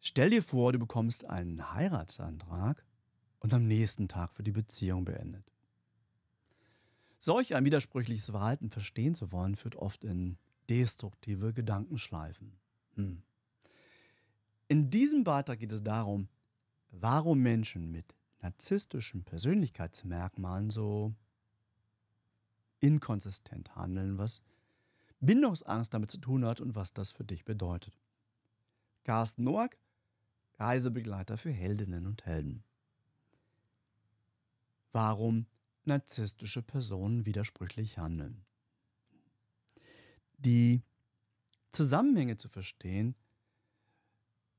Stell dir vor, du bekommst einen Heiratsantrag und am nächsten Tag wird die Beziehung beendet. Solch ein widersprüchliches Verhalten verstehen zu wollen, führt oft in destruktive Gedankenschleifen. Hm. In diesem Beitrag geht es darum, warum Menschen mit narzisstischen Persönlichkeitsmerkmalen so inkonsistent handeln, was Bindungsangst damit zu tun hat und was das für dich bedeutet. Carsten Noack Reisebegleiter für Heldinnen und Helden. Warum narzisstische Personen widersprüchlich handeln. Die Zusammenhänge zu verstehen,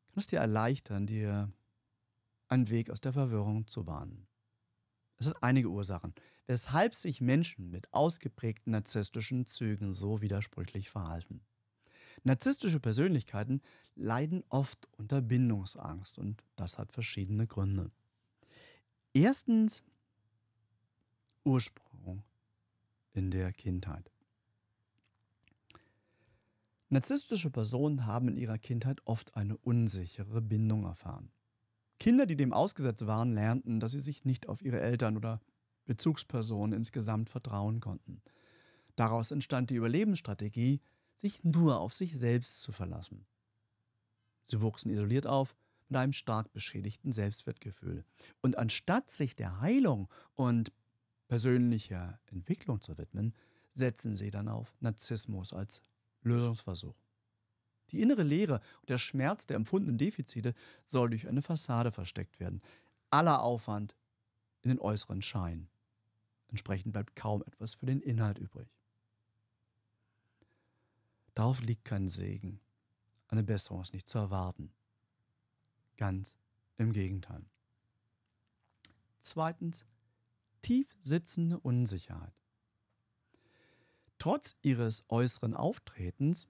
kann es dir erleichtern, dir einen Weg aus der Verwirrung zu bahnen. Es hat einige Ursachen, weshalb sich Menschen mit ausgeprägten narzisstischen Zügen so widersprüchlich verhalten. Narzisstische Persönlichkeiten leiden oft unter Bindungsangst und das hat verschiedene Gründe. Erstens Ursprung in der Kindheit. Narzisstische Personen haben in ihrer Kindheit oft eine unsichere Bindung erfahren. Kinder, die dem ausgesetzt waren, lernten, dass sie sich nicht auf ihre Eltern oder Bezugspersonen insgesamt vertrauen konnten. Daraus entstand die Überlebensstrategie, sich nur auf sich selbst zu verlassen. Sie wuchsen isoliert auf mit einem stark beschädigten Selbstwertgefühl. Und anstatt sich der Heilung und persönlicher Entwicklung zu widmen, setzen sie dann auf Narzissmus als Lösungsversuch. Die innere Leere und der Schmerz der empfundenen Defizite soll durch eine Fassade versteckt werden. Aller Aufwand in den äußeren Schein. Entsprechend bleibt kaum etwas für den Inhalt übrig. Darauf liegt kein Segen. Eine Besserung ist nicht zu erwarten. Ganz im Gegenteil. Zweitens, tief sitzende Unsicherheit. Trotz ihres äußeren Auftretens,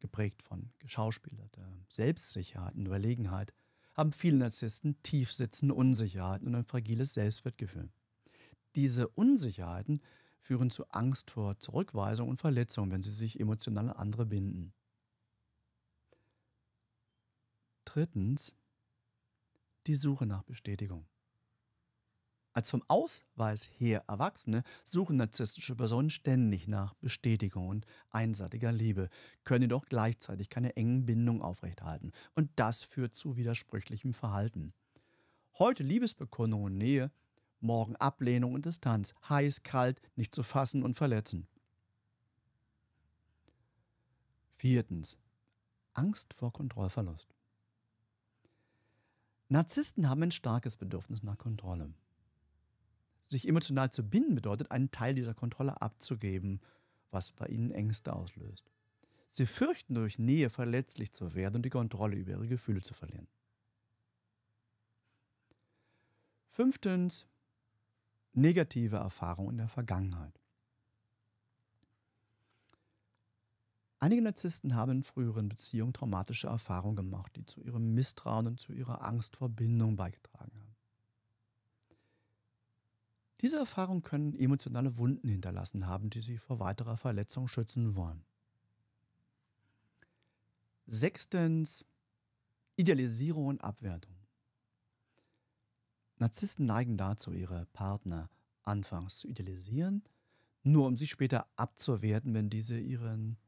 geprägt von geschauspielter Selbstsicherheit und Überlegenheit, haben viele Narzissten tief sitzende Unsicherheiten und ein fragiles Selbstwertgefühl. Diese Unsicherheiten führen zu Angst vor Zurückweisung und Verletzung, wenn sie sich emotional an andere binden. Drittens, die Suche nach Bestätigung. Als vom Ausweis her Erwachsene suchen narzisstische Personen ständig nach Bestätigung und einseitiger Liebe, können jedoch gleichzeitig keine engen Bindungen aufrechterhalten. Und das führt zu widersprüchlichem Verhalten. Heute Liebesbekundung und Nähe morgen Ablehnung und Distanz, heiß, kalt, nicht zu fassen und verletzen. Viertens. Angst vor Kontrollverlust. Narzissten haben ein starkes Bedürfnis nach Kontrolle. Sich emotional zu binden bedeutet, einen Teil dieser Kontrolle abzugeben, was bei ihnen Ängste auslöst. Sie fürchten durch Nähe verletzlich zu werden und die Kontrolle über ihre Gefühle zu verlieren. Fünftens, negative Erfahrungen in der Vergangenheit. Einige Narzissten haben in früheren Beziehungen traumatische Erfahrungen gemacht, die zu ihrem Misstrauen und zu ihrer Angstverbindung beigetragen haben. Diese Erfahrungen können emotionale Wunden hinterlassen haben, die sie vor weiterer Verletzung schützen wollen. Sechstens, Idealisierung und Abwertung. Narzissten neigen dazu, ihre Partner anfangs zu idealisieren, nur um sie später abzuwerten, wenn diese ihren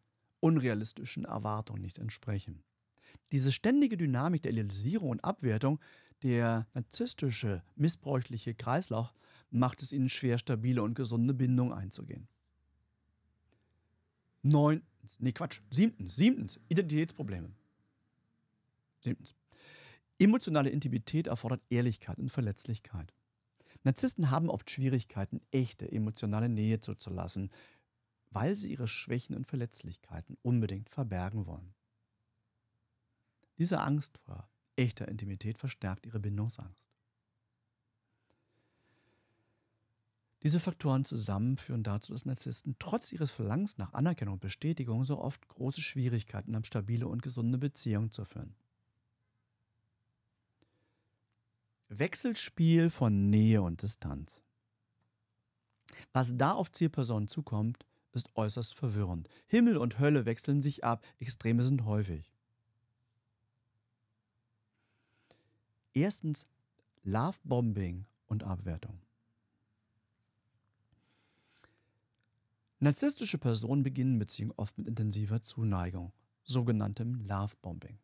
unrealistischen Erwartungen nicht entsprechen. Diese ständige Dynamik der Idealisierung und Abwertung, der narzisstische, missbräuchliche Kreislauf, macht es ihnen schwer, stabile und gesunde Bindungen einzugehen. Neuntens, nee Quatsch, siebtens, siebtens, Identitätsprobleme. Siebtens. Emotionale Intimität erfordert Ehrlichkeit und Verletzlichkeit. Narzissten haben oft Schwierigkeiten, echte emotionale Nähe zuzulassen, weil sie ihre Schwächen und Verletzlichkeiten unbedingt verbergen wollen. Diese Angst vor echter Intimität verstärkt ihre Bindungsangst. Diese Faktoren zusammen führen dazu, dass Narzissten trotz ihres Verlangens nach Anerkennung und Bestätigung so oft große Schwierigkeiten haben, stabile und gesunde Beziehungen zu führen. Wechselspiel von Nähe und Distanz. Was da auf Zielpersonen zukommt, ist äußerst verwirrend. Himmel und Hölle wechseln sich ab, Extreme sind häufig. Erstens Lovebombing und Abwertung. Narzisstische Personen beginnen Beziehungen oft mit intensiver Zuneigung, sogenanntem Lovebombing.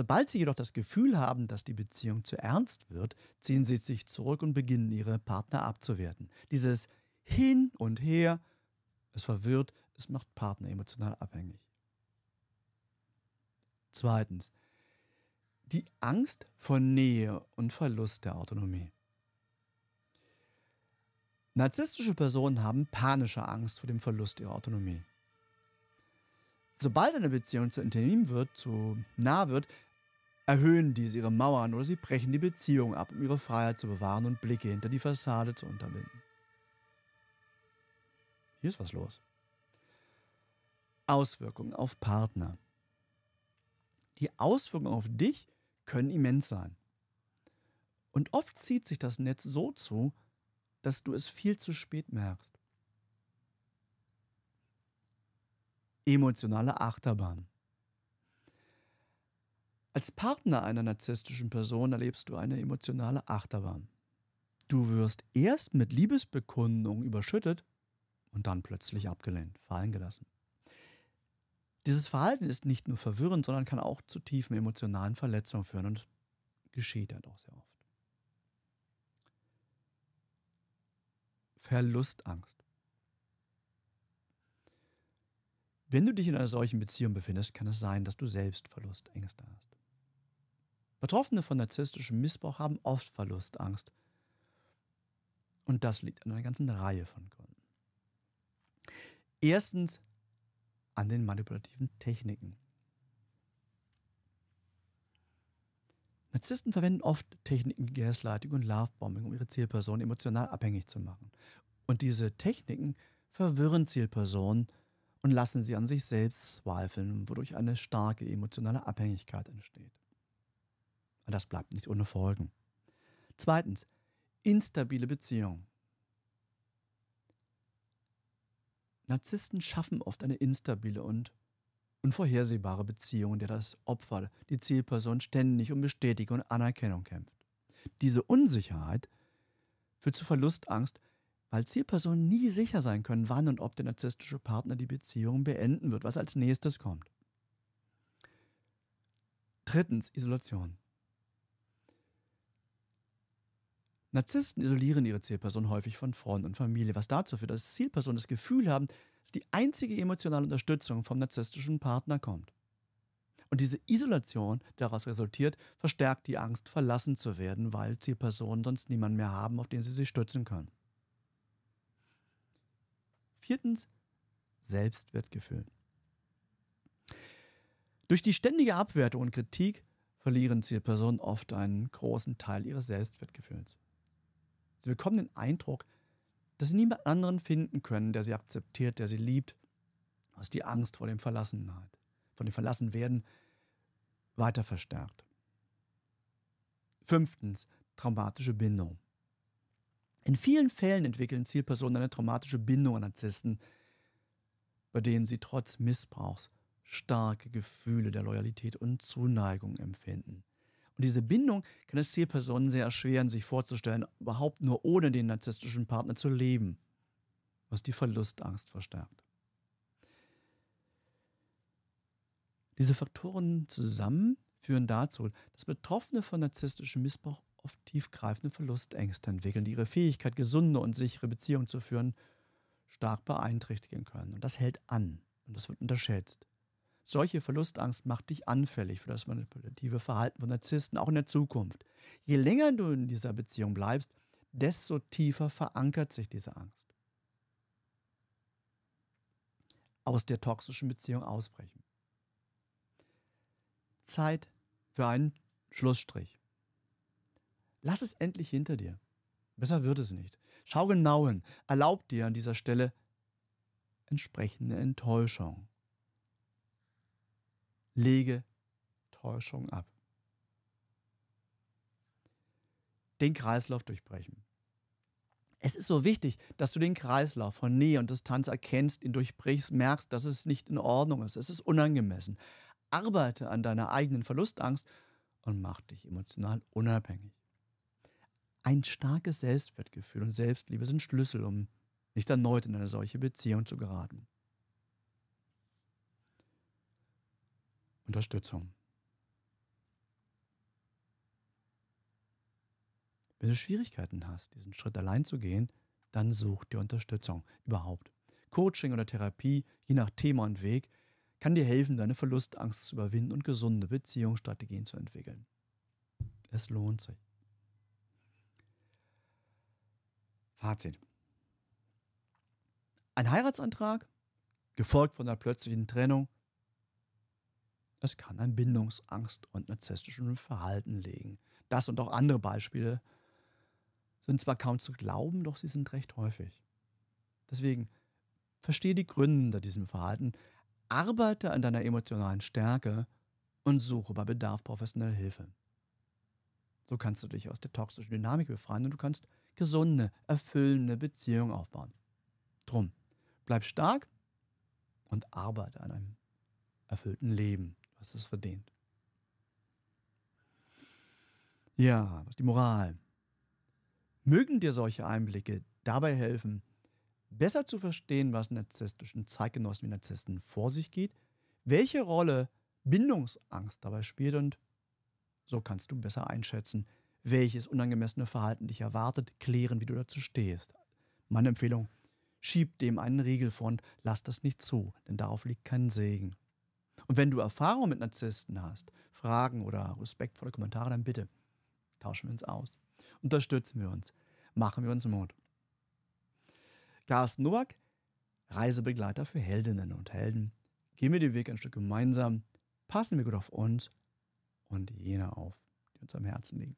Sobald sie jedoch das Gefühl haben, dass die Beziehung zu ernst wird, ziehen sie sich zurück und beginnen ihre Partner abzuwerten. Dieses Hin und Her, es verwirrt, es macht Partner emotional abhängig. Zweitens, die Angst vor Nähe und Verlust der Autonomie. Narzisstische Personen haben panische Angst vor dem Verlust ihrer Autonomie. Sobald eine Beziehung zu intim wird, zu nah wird, erhöhen diese ihre Mauern oder sie brechen die Beziehung ab, um ihre Freiheit zu bewahren und Blicke hinter die Fassade zu unterbinden. Hier ist was los. Auswirkungen auf Partner. Die Auswirkungen auf dich können immens sein. Und oft zieht sich das Netz so zu, dass du es viel zu spät merkst. Emotionale Achterbahn. Als Partner einer narzisstischen Person erlebst du eine emotionale Achterbahn. Du wirst erst mit Liebesbekundungen überschüttet und dann plötzlich abgelehnt, fallen gelassen. Dieses Verhalten ist nicht nur verwirrend, sondern kann auch zu tiefen emotionalen Verletzungen führen und geschieht dann halt auch sehr oft. Verlustangst. Wenn du dich in einer solchen Beziehung befindest, kann es sein, dass du selbst Verlustängste hast. Betroffene von narzisstischem Missbrauch haben oft Verlustangst. Und das liegt an einer ganzen Reihe von Gründen. Erstens an den manipulativen Techniken. Narzissten verwenden oft Techniken wie Gaslighting und Lovebombing, um ihre Zielpersonen emotional abhängig zu machen. Und diese Techniken verwirren Zielpersonen und lassen sie an sich selbst zweifeln, wodurch eine starke emotionale Abhängigkeit entsteht. Und das bleibt nicht ohne Folgen. Zweitens, instabile Beziehungen. Narzissten schaffen oft eine instabile und unvorhersehbare Beziehung, in der das Opfer, die Zielperson ständig um Bestätigung und Anerkennung kämpft. Diese Unsicherheit führt zu Verlustangst, weil Zielpersonen nie sicher sein können, wann und ob der narzisstische Partner die Beziehung beenden wird, was als nächstes kommt. Drittens, Isolation. Narzissten isolieren ihre Zielperson häufig von Freunden und Familie, was dazu führt, dass Zielpersonen das Gefühl haben, dass die einzige emotionale Unterstützung vom narzisstischen Partner kommt. Und diese Isolation, die daraus resultiert, verstärkt die Angst, verlassen zu werden, weil Zielpersonen sonst niemanden mehr haben, auf den sie sich stützen können. Viertens, Selbstwertgefühl. Durch die ständige Abwertung und Kritik verlieren Zielpersonen oft einen großen Teil ihres Selbstwertgefühls. Sie bekommen den Eindruck, dass sie niemand anderen finden können, der sie akzeptiert, der sie liebt, was die Angst vor dem Verlassenheit, von dem Verlassenwerden weiter verstärkt. Fünftens, traumatische Bindung. In vielen Fällen entwickeln Zielpersonen eine traumatische Bindung an Narzissten, bei denen sie trotz Missbrauchs starke Gefühle der Loyalität und Zuneigung empfinden. Und diese Bindung kann es Zielpersonen sehr erschweren, sich vorzustellen, überhaupt nur ohne den narzisstischen Partner zu leben, was die Verlustangst verstärkt. Diese Faktoren zusammen führen dazu, dass Betroffene von narzisstischem Missbrauch oft tiefgreifende Verlustängste entwickeln, die ihre Fähigkeit, gesunde und sichere Beziehungen zu führen, stark beeinträchtigen können. Und das hält an und das wird unterschätzt. Solche Verlustangst macht dich anfällig für das manipulative Verhalten von Narzissten, auch in der Zukunft. Je länger du in dieser Beziehung bleibst, desto tiefer verankert sich diese Angst. Aus der toxischen Beziehung ausbrechen. Zeit für einen Schlussstrich. Lass es endlich hinter dir. Besser wird es nicht. Schau genau hin. Erlaub dir an dieser Stelle entsprechende Enttäuschung lege Täuschung ab. Den Kreislauf durchbrechen. Es ist so wichtig, dass du den Kreislauf von Nähe und Distanz erkennst, ihn durchbrichst, merkst, dass es nicht in Ordnung ist, es ist unangemessen. Arbeite an deiner eigenen Verlustangst und mach dich emotional unabhängig. Ein starkes Selbstwertgefühl und Selbstliebe sind Schlüssel, um nicht erneut in eine solche Beziehung zu geraten. Unterstützung. Wenn du Schwierigkeiten hast, diesen Schritt allein zu gehen, dann such dir Unterstützung überhaupt. Coaching oder Therapie, je nach Thema und Weg, kann dir helfen, deine Verlustangst zu überwinden und gesunde Beziehungsstrategien zu entwickeln. Es lohnt sich. Fazit. Ein Heiratsantrag, gefolgt von einer plötzlichen Trennung, es kann an Bindungsangst und narzisstischem Verhalten liegen. Das und auch andere Beispiele sind zwar kaum zu glauben, doch sie sind recht häufig. Deswegen verstehe die Gründe hinter diesem Verhalten, arbeite an deiner emotionalen Stärke und suche bei Bedarf professionelle Hilfe. So kannst du dich aus der toxischen Dynamik befreien und du kannst gesunde, erfüllende Beziehungen aufbauen. Drum, bleib stark und arbeite an einem erfüllten Leben. Du hast es verdient. Ja, was die Moral. Mögen dir solche Einblicke dabei helfen, besser zu verstehen, was narzisstischen Zeitgenossen wie Narzissten vor sich geht, welche Rolle Bindungsangst dabei spielt und so kannst du besser einschätzen, welches unangemessene Verhalten dich erwartet, klären, wie du dazu stehst. Meine Empfehlung, schieb dem einen Riegel vor und lass das nicht zu, denn darauf liegt kein Segen. Und wenn du Erfahrung mit Narzissten hast, Fragen oder respektvolle Kommentare, dann bitte tauschen wir uns aus. Unterstützen wir uns. Machen wir uns Mut. Carsten Nowak, Reisebegleiter für Heldinnen und Helden. Gehen wir den Weg ein Stück gemeinsam, passen wir gut auf uns und jene auf, die uns am Herzen liegen.